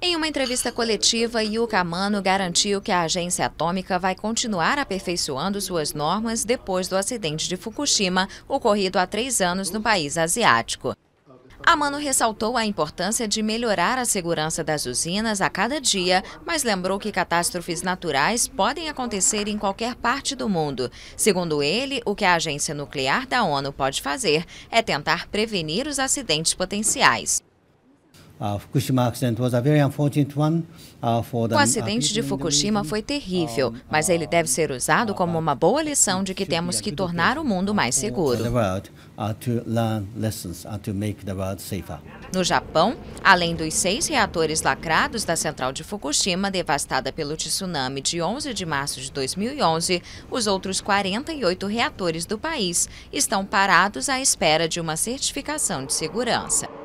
Em uma entrevista coletiva, Yuka Amano garantiu que a agência atômica vai continuar aperfeiçoando suas normas depois do acidente de Fukushima, ocorrido há três anos no país asiático. Amano ressaltou a importância de melhorar a segurança das usinas a cada dia, mas lembrou que catástrofes naturais podem acontecer em qualquer parte do mundo. Segundo ele, o que a Agência Nuclear da ONU pode fazer é tentar prevenir os acidentes potenciais. Ah, ah, o acidente de Fukushima foi terrível, mas ele deve ser usado como uma boa lição de que temos que tornar o mundo mais seguro. Ah, no Japão, além dos seis reatores lacrados da central de Fukushima, devastada pelo tsunami de 11 de março de 2011, os outros 48 reatores do país estão parados à espera de uma certificação de segurança.